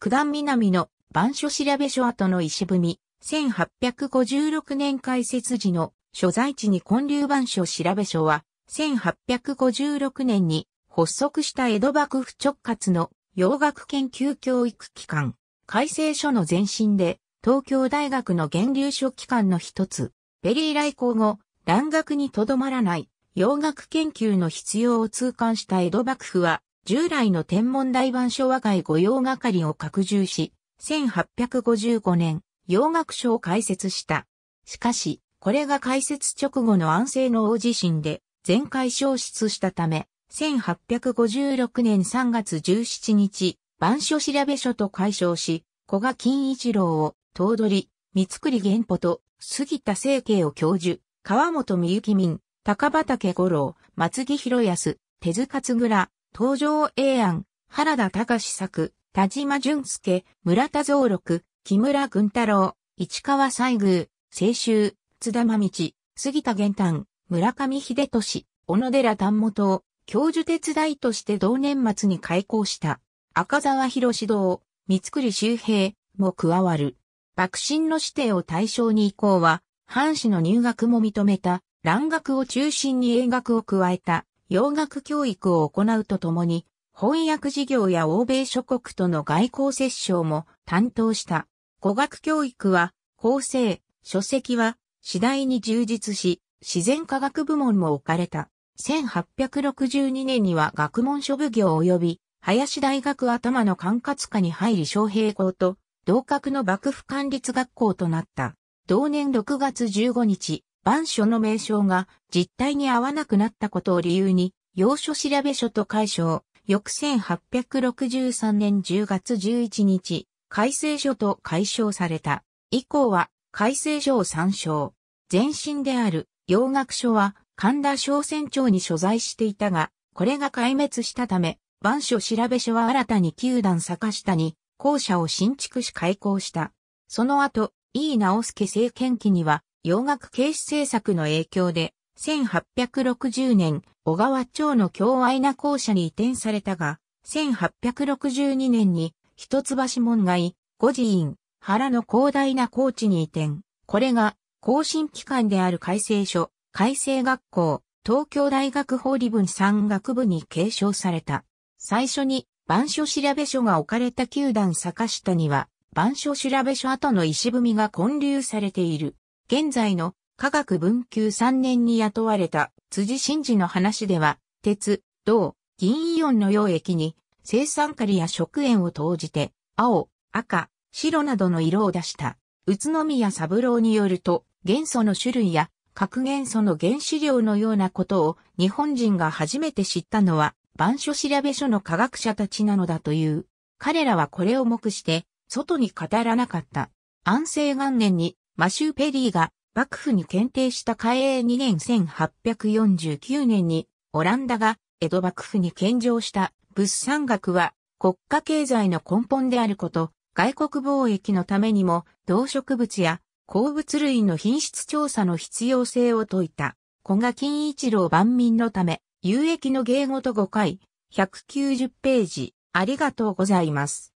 九段南の番所調べ所跡の石踏み、1856年開設時の所在地に建立番所調べ所は、1856年に発足した江戸幕府直轄の洋楽研究教育機関、改正書の前身で、東京大学の源流書機関の一つ、ペリー来航後、蘭学にとどまらない、洋楽研究の必要を痛感した江戸幕府は、従来の天文台版所和会御用係を拡充し、1855年、洋楽書を開設した。しかし、これが開設直後の安政の大地震で、全壊消失したため、1856年3月17日、版書調べ書と解消し、古賀金一郎を、頭取、三栗玄保と、杉田清慶を教授、川本美幸民、高畑五郎、松木博康、手塚津倉、登場英案、原田隆作、田島淳介、村田蔵六、木村軍太郎、市川西宮、清州、津田真道、杉田玄丹、村上秀俊、小野寺丹本、教授手伝いとして同年末に開校した、赤沢博堂、三栗周平も加わる。幕臣の指定を対象に以降は、藩士の入学も認めた、蘭学を中心に英学を加えた、洋楽教育を行うとともに、翻訳事業や欧米諸国との外交折衝も担当した。語学教育は、構成、書籍は次第に充実し、自然科学部門も置かれた。1862年には学問書奉行及び、林大学頭の管轄下に入り昌平校と、同格の幕府管律学校となった。同年6月15日、番所の名称が実態に合わなくなったことを理由に、要所調べ書と解消、翌1863年10月11日、改正所と解消された。以降は、改正所を参照。前身である洋楽書は神田商船長に所在していたが、これが壊滅したため、番所調べ書は新たに球団坂下に校舎を新築し開校した。その後、井伊直輔政権期には洋楽警視政策の影響で、1860年、小川町の京アな校舎に移転されたが、1862年に、一橋門外、五寺院、原の広大な高地に移転。これが、更新機関である改正書、改正学校、東京大学法理文山学部に継承された。最初に、板書調べ書が置かれた球団坂下には、板書調べ書跡の石踏みが建立されている。現在の科学文久3年に雇われた辻真嗣の話では、鉄、銅、銀イオンの溶液に生酸カリや食塩を投じて、青、赤、白などの色を出した。宇都宮三郎によると、元素の種類や核元素の原子量のようなことを日本人が初めて知ったのは、板書調べ書の科学者たちなのだという。彼らはこれを目して、外に語らなかった。安政元年にマシュー・ペリーが幕府に検定した開永2年1849年に、オランダが江戸幕府に献上した物産学は国家経済の根本であること、外国貿易のためにも動植物や鉱物類の品質調査の必要性を説いた。古賀金一郎万民のため、有益の芸事5回、190ページ、ありがとうございます。